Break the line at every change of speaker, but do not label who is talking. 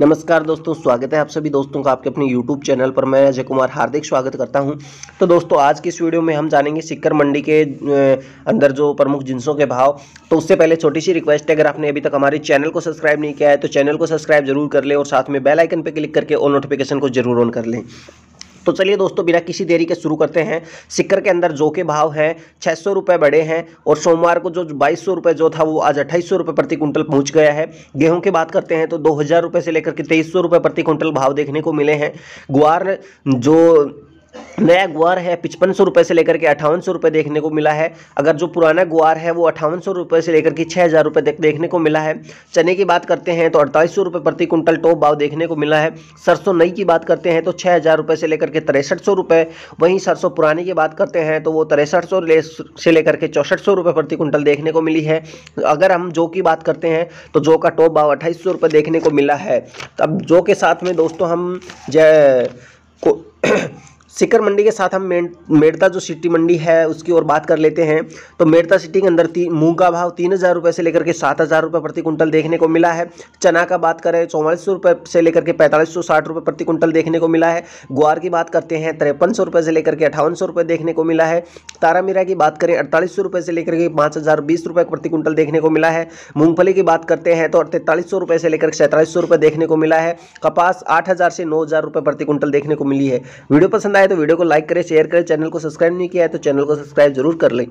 नमस्कार दोस्तों स्वागत है आप सभी दोस्तों का आपके अपने YouTube चैनल पर मैं अजय कुमार हार्दिक स्वागत करता हूं तो दोस्तों आज की इस वीडियो में हम जानेंगे सिक्कर मंडी के अंदर जो प्रमुख जिनसों के भाव तो उससे पहले छोटी सी रिक्वेस्ट है अगर आपने अभी तक हमारे चैनल को सब्सक्राइब नहीं किया है तो चैनल को सब्सक्राइब जरूर कर लें और साथ में बेलाइकन पर क्लिक करके और नोटिफिकेशन को जरूर ऑन कर लें तो चलिए दोस्तों बिना किसी देरी के शुरू करते हैं सिक्कर के अंदर जो के भाव हैं छः सौ रुपये बढ़े हैं और सोमवार को जो बाईस सौ रुपये जो था वो आज अट्ठाईस सौ रुपये प्रति क्विंटल पहुंच गया है गेहूं की बात करते हैं तो दो हज़ार रुपये से लेकर के तेईस सौ रुपये प्रति क्विंटल भाव देखने को मिले हैं ग्वार जो नया ग्वार है पचपन सौ रुपये से लेकर के अठावन सौ रुपये देखने को मिला है अगर जो पुराना ग्वार है वो अठावन सौ रुपये से लेकर के छः हज़ार रुपये देखने को मिला है चने की बात करते हैं तो अड़तालीस सौ रुपये प्रति कुंटल टॉप भाव देखने को मिला है सरसों नई की बात करते हैं तो छः हज़ार रुपये से लेकर के तिरसठ सौ रुपये वहीं सरसों पुरानी की बात करते हैं तो वो तिरसठ सौ ले, से लेकर के चौंसठ सौ रुपये प्रति कुंटल देखने को मिली है अगर हम जौ की बात करते हैं तो जौ का टॉप भाव अट्ठाईस सौ रुपये देखने को मिला है अब जौ के साथ में दोस्तों हम जय सिकर मंडी के साथ हम मेड़ता जो सिटी मंडी है उसकी और बात कर लेते हैं तो मेड़ता सिटी के अंदर मूंग का भाव तीन हज़ार रुपये से लेकर के सात हज़ार रुपये प्रति कुंटल देखने को मिला है चना का बात करें चौवालीस सौ रुपये से लेकर के पैंतालीस सौ साठ रुपये प्रति कुंटल देखने को मिला है ग्वार की बात करते हैं तिरपन सौ रुपये से लेकर के अठावन सौ रुपये देखने को मिला है तारामीरा की बात करें अड़तालीस सौ रुपये से लेकर के पाँच हज़ार बीस रुपये प्रति कुंटल देखने को मिला है मूंगफली की बात करते हैं तो तैंतालीस सौ रुपये से लेकर सैंतालीस सौ रुपये देखने को मिला है कपास आठ हज़ार से नौ हज़ार रुपये प्रति कुंटल देखने को मिली है वीडियो पसंद आए तो वीडियो को लाइक करें शेयर करें चैनल को सब्सक्राइब नहीं किया है तो चैनल को सब्सक्राइब जरूर कर लें